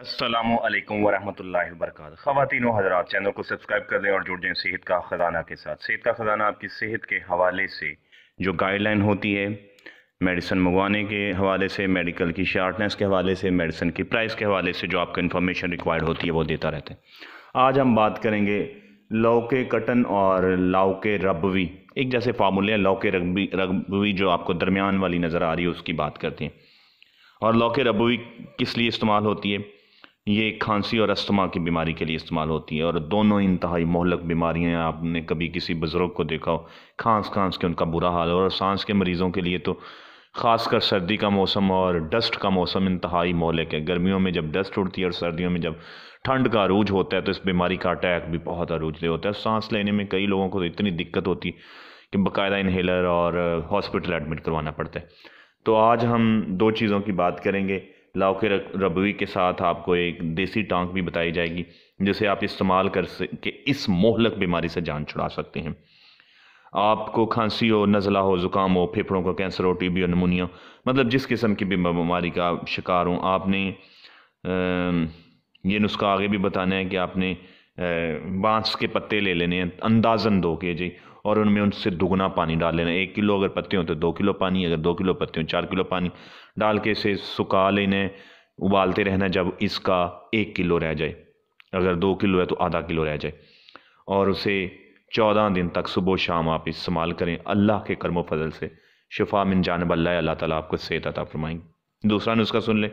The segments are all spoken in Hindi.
असलम वरहमल वर्क ख़वान हजरात चैनल को सब्सक्राइब कर लें और जुड़ जाएं सेहत का ख़जाना के साथ सेहत का ख़जाना आपकी सेहत के हवाले से जो गाइडलाइन होती है मेडिसन मंगवाने के हवाले से मेडिकल की शार्टनेस के हवाले से मेडिसन की प्राइस के हवाले से जो आपको इन्फॉर्मेशन रिक्वायर्ड होती है वो देता रहता है आज हम बात करेंगे लौके कटन और लौके रबवी एक जैसे फार्मूले हैं लौके रबवी रबवी जो आपको दरमियान वाली नज़र आ रही है उसकी बात करते हैं और लौके रबवी किस लिए इस्तेमाल होती है ये खांसी और अस्थमा की बीमारी के लिए इस्तेमाल होती है और दोनों इंतहाई मोहलक बीमारियाँ आपने कभी किसी बुज़ुर्ग को देखा हो खांस खांस के उनका बुरा हाल और सांस के मरीज़ों के लिए तो ख़ासकर सर्दी का मौसम और डस्ट का मौसम इंतहाई मोहलक है गर्मियों में जब डस्ट उड़ती है और सर्दियों में जब ठंड का अरूज होता है तो इस बीमारी का अटैक भी बहुत अरूज होता है सांस लेने में कई लोगों को तो इतनी दिक्कत होती कि बाकायदा इन्हेलर और हॉस्पिटल एडमिट करवाना पड़ता है तो आज हम दो चीज़ों की बात करेंगे लाओके के रबवी के साथ आपको एक देसी टांक भी बताई जाएगी जिसे आप इस्तेमाल कर के इस मोहलक बीमारी से जान छुड़ा सकते हैं आपको खांसी हो नज़ला हो ज़ुकाम हो फेफड़ों का कैंसर हो टीबी और नमूनिया मतलब जिस किस्म की बीमारी का शिकार हो आपने ये नुस्खा आगे भी बताना है कि आपने बांस के पत्ते ले लेने हैं अंदाजन दो के जी और उनमें उनसे दुगना पानी डाल लेना एक किलो अगर पत्ते हों तो दो किलो पानी अगर दो किलो पत्ते हों चार किलो पानी डाल के इसे सुखा लेने उबालते रहना जब इसका एक किलो रह जाए अगर दो किलो है तो आधा किलो रह जाए और उसे चौदह दिन तक सुबह शाम आप इस्तेमाल करें अल्लाह के कर्म फजल से शिफा मिन जानब अल्लाह अल्लाह आपको सेहत अता फरमाएंगे दूसरा नुस्खा सुन लें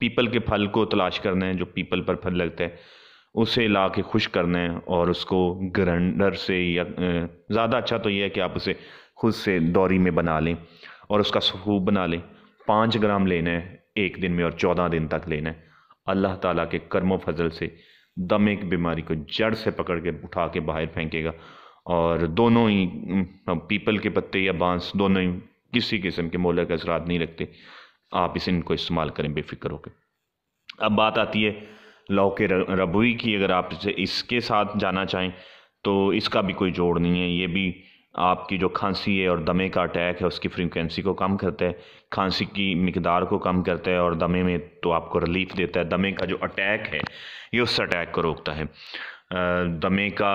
पीपल के फल को तलाश करना है जो पीपल पर फल लगता है उसे ला के खुश करना है और उसको ग्रैंडर से या ज़्यादा अच्छा तो यह है कि आप उसे खुद से दौरी में बना लें और उसका सूप बना लें पाँच ग्राम लेना है एक दिन में और चौदह दिन तक लेना है अल्लाह ताला के कर्मो फजल से दमे की बीमारी को जड़ से पकड़ के उठा के बाहर फेंकेगा और दोनों ही पीपल के पत्ते या बांस दोनों ही किसी किस्म के मोलर के असरात नहीं रखते आप इस इनको इस्तेमाल करें बेफिक्र होकर अब बात आती है लौके रबुई की अगर आप इसे इसके साथ जाना चाहें तो इसका भी कोई जोड़ नहीं है ये भी आपकी जो खांसी है और दमे का अटैक है उसकी फ्रीक्वेंसी को कम करता है खांसी की मकदार को कम करता है और दमे में तो आपको रिलीफ देता है दमे का जो अटैक है ये उस अटैक को रोकता है दमे का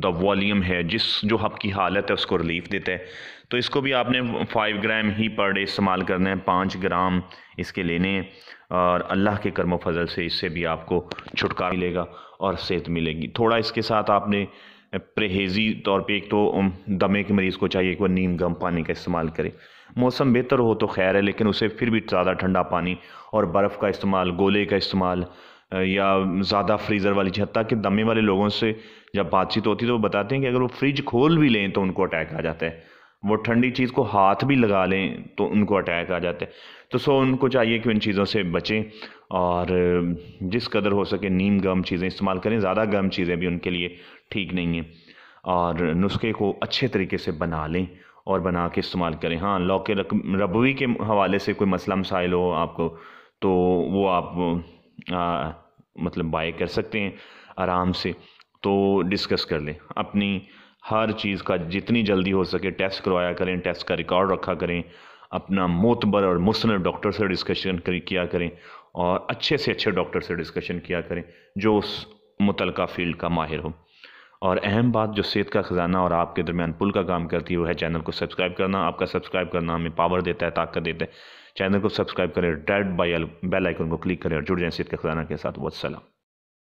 द वॉलीम है जिस जो आपकी हालत है उसको रिलीफ देता है तो इसको भी आपने फाइव ग्राम ही पर डे इस्तेमाल करना है पाँच ग्राम इसके लेने हैं और अल्लाह के कर्म फजल से इससे भी आपको छुटकारा मिलेगा और सेहत मिलेगी थोड़ा इसके साथ आपने परहेजी तौर पे एक तो दमे के मरीज़ को चाहिए कि वह नीम गम पानी का इस्तेमाल करे मौसम बेहतर हो तो खैर है लेकिन उसे फिर भी ज़्यादा ठंडा पानी और बर्फ़ का इस्तेमाल गोले का इस्तेमाल या ज़्यादा फ्रीज़र वाली चीज़ हती कि दमे वाले लोगों से जब बातचीत होती है तो वो बताते हैं कि अगर वो फ्रिज खोल भी लें तो उनको अटैक आ जाता है वो ठंडी चीज़ को हाथ भी लगा लें तो उनको अटैक आ जाता है तो सो उनको चाहिए कि उन चीज़ों से बचें और जिस कदर हो सके नीम गर्म चीज़ें इस्तेमाल करें ज़्यादा गर्म चीज़ें भी उनके लिए ठीक नहीं हैं और नुस्खे को अच्छे तरीके से बना लें और बना के इस्तेमाल करें हाँ लौके के रबवी के हवाले से कोई मसला मसाइल हो आपको तो वो आप आ, मतलब बाय कर सकते हैं आराम से तो डिस्कस कर लें अपनी हर चीज़ का जितनी जल्दी हो सके टेस्ट करवाया करें टेस्ट का रिकॉर्ड रखा करें अपना मोतबर और मुसन डॉक्टर से डिस्कशन किया करें और अच्छे से अच्छे डॉक्टर से डिस्कशन किया करें जो उस मुतलका फील्ड का माहिर हो और अहम बात जो सेहत का ख़जाना और आपके दरमियान पुल का काम करती है वो है चैनल को सब्सक्राइब करना आपका सब्सक्राइब करना हमें पावर देता है ताकत देता है चैनल को सब्सक्राइब करें डेड बाई बेल आइकन को क्लिक करें और जुड़ जाए सेहत का ख़जाना के साथ वसलम